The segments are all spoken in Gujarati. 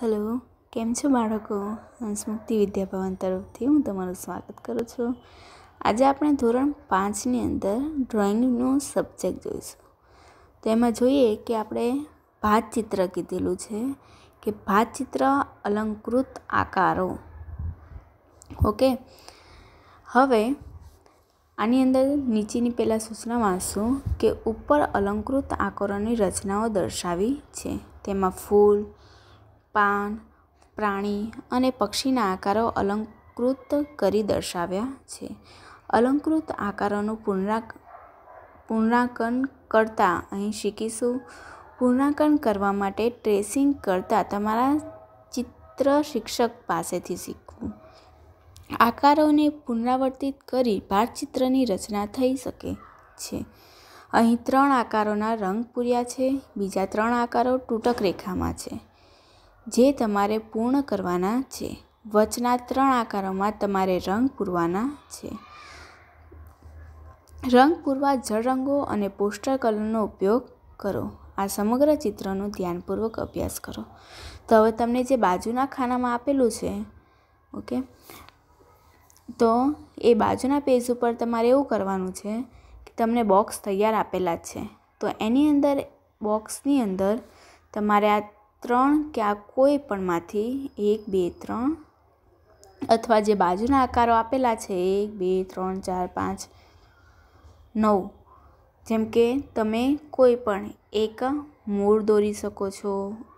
હલો કેમ છો બાળકો સ્મૃતિ વિદ્યાભવન તરફથી હું તમારું સ્વાગત કરું છું આજે આપણે ધોરણ પાંચની અંદર ડ્રોઈંગનો સબ્જેક્ટ જોઈશું તો એમાં જોઈએ કે આપણે ભાતચિત્ર કીધેલું છે કે ભાતચિત્ર અલંકૃત આકારો ઓકે હવે આની અંદર નીચેની પહેલાં સૂચના વાંચશું કે ઉપર અલંકૃત આકારોની રચનાઓ દર્શાવી છે તેમાં ફૂલ પાન પ્રાણી અને પક્ષીના આકારો અલંકૃત કરી દર્શાવ્યા છે અલંકૃત આકારોનું પુનરાક પૂર્ણાંકન કરતાં અહીં શીખીશું પૂર્ણાંકન કરવા માટે ટ્રેસિંગ કરતાં તમારા ચિત્ર શિક્ષક પાસેથી શીખવું આકારોને પુનરાવર્તિત કરી ભાગચિત્રની રચના થઈ શકે છે અહીં ત્રણ આકારોના રંગ પૂર્યા છે બીજા ત્રણ આકારો તૂટક રેખામાં છે જે તમારે પૂર્ણ કરવાના છે વચના ત્રણ આકારોમાં તમારે રંગ પૂરવાના છે રંગ પૂરવા જળ રંગો અને પોસ્ટર કલરનો ઉપયોગ કરો આ સમગ્ર ચિત્રનો ધ્યાનપૂર્વક અભ્યાસ કરો તો હવે તમને જે બાજુના ખાનામાં આપેલું છે ઓકે તો એ બાજુના પેજ ઉપર તમારે એવું કરવાનું છે કે તમને બોક્સ તૈયાર આપેલા છે તો એની અંદર બોક્સની અંદર તમારે આ ત્રણ કે આ કોઈ પણમાંથી એક બે ત્રણ અથવા જે બાજુના આકારો આપેલા છે એક બે ત્રણ ચાર પાંચ નવ જેમ કે તમે કોઈ પણ એક મૂળ દોરી શકો છો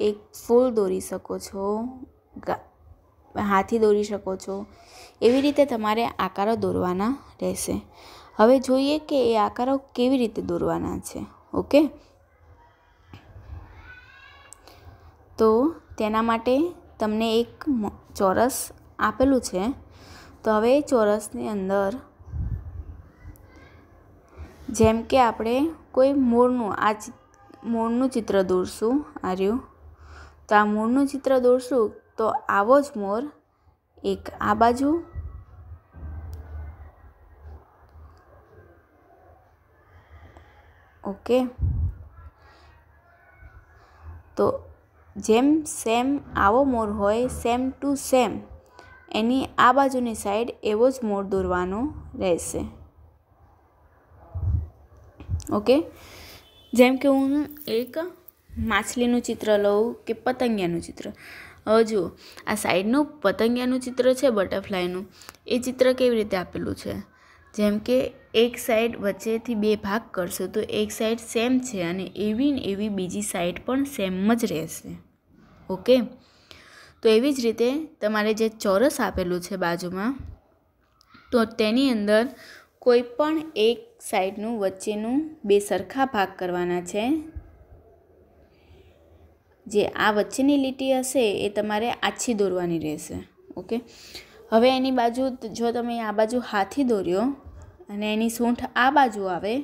એક ફૂલ દોરી શકો છો હાથી દોરી શકો છો એવી રીતે તમારે આકારો દોરવાના રહેશે હવે જોઈએ કે એ આકારો કેવી રીતે દોરવાના છે ઓકે તો તેના માટે તમને એક ચોરસ આપેલું છે તો હવે એ ચોરસની અંદર જેમ કે આપણે કોઈ મોરનું આ મોરનું ચિત્ર દોરશું આર્યું તો આ મોરનું ચિત્ર દોરશું તો આવો જ મોર એક આ બાજુ ઓકે તો જેમ સેમ આવો મોર હોય સેમ ટુ સેમ એની આ બાજુની સાઈડ એવો જ મોર દોરવાનો રહેશે ઓકે જેમ કે હું એક માછલીનું ચિત્ર લઉં કે પતંગિયાનું ચિત્ર હવે જુઓ આ સાઈડનું પતંગિયાનું ચિત્ર છે બટરફ્લાયનું એ ચિત્ર કેવી રીતે આપેલું છે જેમ કે એક સાઈડ વચ્ચેથી બે ભાગ કરશો તો એક સાઈડ સેમ છે અને એવી ને એવી બીજી સાઈડ પણ સેમ જ રહેશે ઓકે તો એવી જ રીતે તમારે જે ચોરસ આપેલું છે બાજુમાં તો તેની અંદર કોઈ પણ એક સાઈડનું વચ્ચેનું બે સરખા ભાગ કરવાના છે જે આ વચ્ચેની લીટી હશે એ તમારે આછી દોરવાની રહેશે ઓકે હવે એની બાજુ જો તમે આ બાજુ હાથી દોર્યો અને એની સૂંઠ આ બાજુ આવે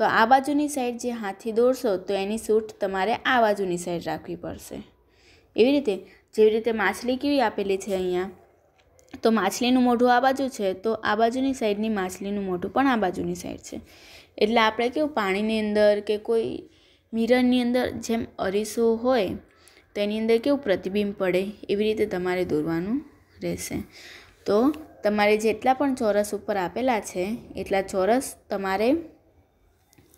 તો આ બાજુની સાઈડ જે હાથથી દોરશો તો એની સૂટ તમારે આ બાજુની સાઈડ રાખવી પડશે એવી રીતે જેવી રીતે માછલી કેવી આપેલી છે અહીંયા તો માછલીનું મોઢું આ બાજુ છે તો આ બાજુની સાઈડની માછલીનું મોઢું પણ આ બાજુની સાઈડ છે એટલે આપણે કેવું પાણીની અંદર કે કોઈ મિરરની અંદર જેમ અરીસો હોય તેની અંદર કેવું પ્રતિબિંબ પડે એવી રીતે તમારે દોરવાનું રહેશે તો તમારે જેટલા પણ ચોરસ ઉપર આપેલા છે એટલા ચોરસ તમારે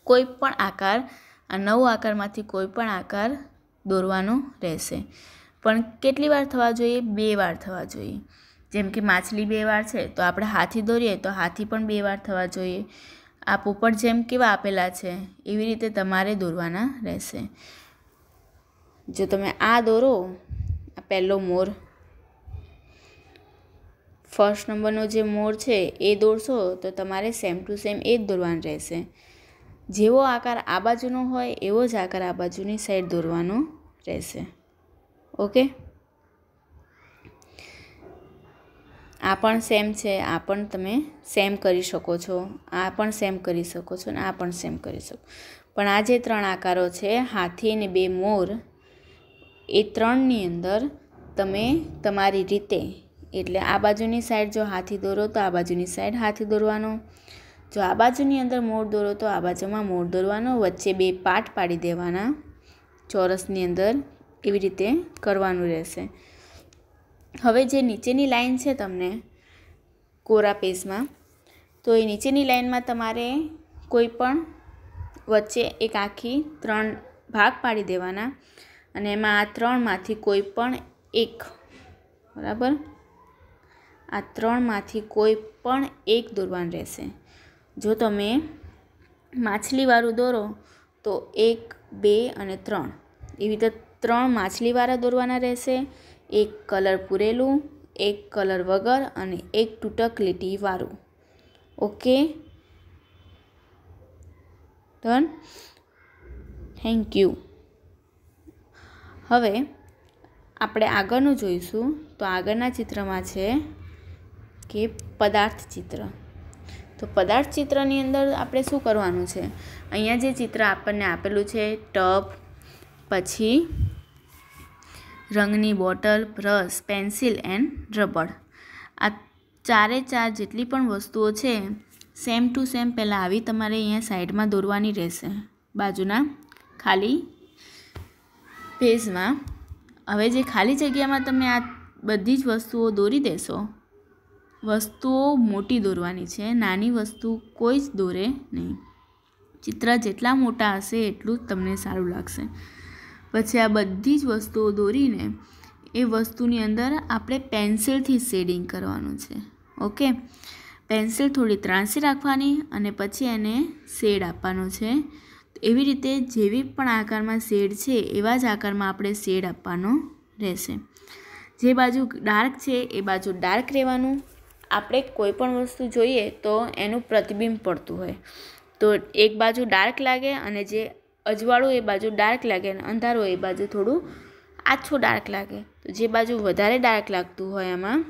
કોઈ પણ આકાર આ નવ આકારમાંથી કોઈ પણ આકાર દોરવાનો રહેશે પણ કેટલી વાર થવા જોઈએ બે વાર થવા જોઈએ જેમ કે માછલી બે વાર છે તો આપણે હાથી દોરીએ તો હાથી પણ બે વાર થવા જોઈએ આ પોપટ જેમ કેવા આપેલા છે એવી રીતે તમારે દોરવાના રહેશે જો તમે આ દોરો આ પહેલો મોર ફર્સ્ટ નંબરનો જે મોર છે એ દોરશો તો તમારે સેમ ટુ સેમ એ જ દોરવાનું રહેશે જેવો આકાર આ બાજુનો હોય એવો જ આકાર આ બાજુની સાઈડ દોરવાનો રહેશે ઓકે આ પણ સેમ છે આ પણ તમે સેમ કરી શકો છો આ પણ સેમ કરી શકો છો ને આ પણ સેમ કરી શકો પણ આ જે ત્રણ આકારો છે હાથી અને બે મોર એ ત્રણની અંદર તમે તમારી રીતે એટલે આ બાજુની સાઈડ જો હાથી દોરો તો આ બાજુની સાઈડ હાથી દોરવાનો જો આ બાજુની અંદર મોર દોરો તો આ બાજુમાં મોર દોરવાનો વચ્ચે બે પાટ પાડી દેવાના ચોરસની અંદર એવી રીતે કરવાનું રહેશે હવે જે નીચેની લાઈન છે તમને કોરા પેજમાં તો એ નીચેની લાઇનમાં તમારે કોઈ પણ વચ્ચે એક આખી ત્રણ ભાગ પાડી દેવાના અને એમાં આ ત્રણમાંથી કોઈ પણ એક બરાબર આ ત્રણમાંથી કોઈ પણ એક દોરવાનું રહેશે જો તમે માછલીવાળું દોરો તો એક બે અને ત્રણ એવી રીતે ત્રણ માછલીવાળા દોરવાના રહેશે એક કલર પૂરેલું એક કલર વગર અને એક તૂટક લીટીવાળું ઓકે ડન થેન્ક યુ હવે આપણે આગળનું જોઈશું તો આગળના ચિત્રમાં છે કે પદાર્થ ચિત્ર તો પદાર્થ ચિત્રની અંદર આપણે શું કરવાનું છે અહીંયા જે ચિત્ર આપણને આપેલું છે ટપ પછી રંગની બોટલ બ્રશ પેન્સિલ એન્ડ રબડ આ ચારે ચાર જેટલી પણ વસ્તુઓ છે સેમ ટુ સેમ પહેલાં આવી તમારે અહીંયા સાઈડમાં દોરવાની રહેશે બાજુના ખાલી પેજમાં હવે જે ખાલી જગ્યામાં તમે આ બધી જ વસ્તુઓ દોરી દેશો વસ્તુઓ મોટી દોરવાની છે નાની વસ્તુ કોઈ જ દોરે નહીં ચિત્ર જેટલા મોટા હશે એટલું જ તમને સારું લાગશે પછી આ બધી જ વસ્તુઓ દોરીને એ વસ્તુની અંદર આપણે પેન્સિલથી શેડિંગ કરવાનું છે ઓકે પેન્સિલ થોડી ત્રાંસી રાખવાની અને પછી એને શેડ આપવાનો છે એવી રીતે જેવી પણ આકારમાં શેડ છે એવા જ આકારમાં આપણે શેડ આપવાનો રહેશે જે બાજુ ડાર્ક છે એ બાજુ ડાર્ક રહેવાનું આપણે કોઈ પણ વસ્તુ જોઈએ તો એનું પ્રતિબિંબ પડતું હોય તો એક બાજુ ડાર્ક લાગે અને જે અજવાળું એ બાજુ ડાર્ક લાગે અને અંધારું એ બાજુ થોડું આછું ડાર્ક લાગે તો જે બાજુ વધારે ડાર્ક લાગતું હોય એમાં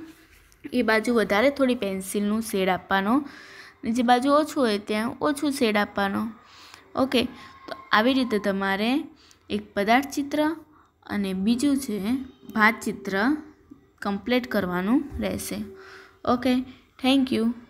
એ બાજુ વધારે થોડી પેન્સિલનું શેડ આપવાનો જે બાજુ ઓછું હોય ત્યાં ઓછું શેડ આપવાનો ઓકે તો આવી રીતે તમારે એક પદાર્થ ચિત્ર અને બીજું છે ભાત ચિત્ર કમ્પ્લીટ કરવાનું રહેશે Okay, thank you.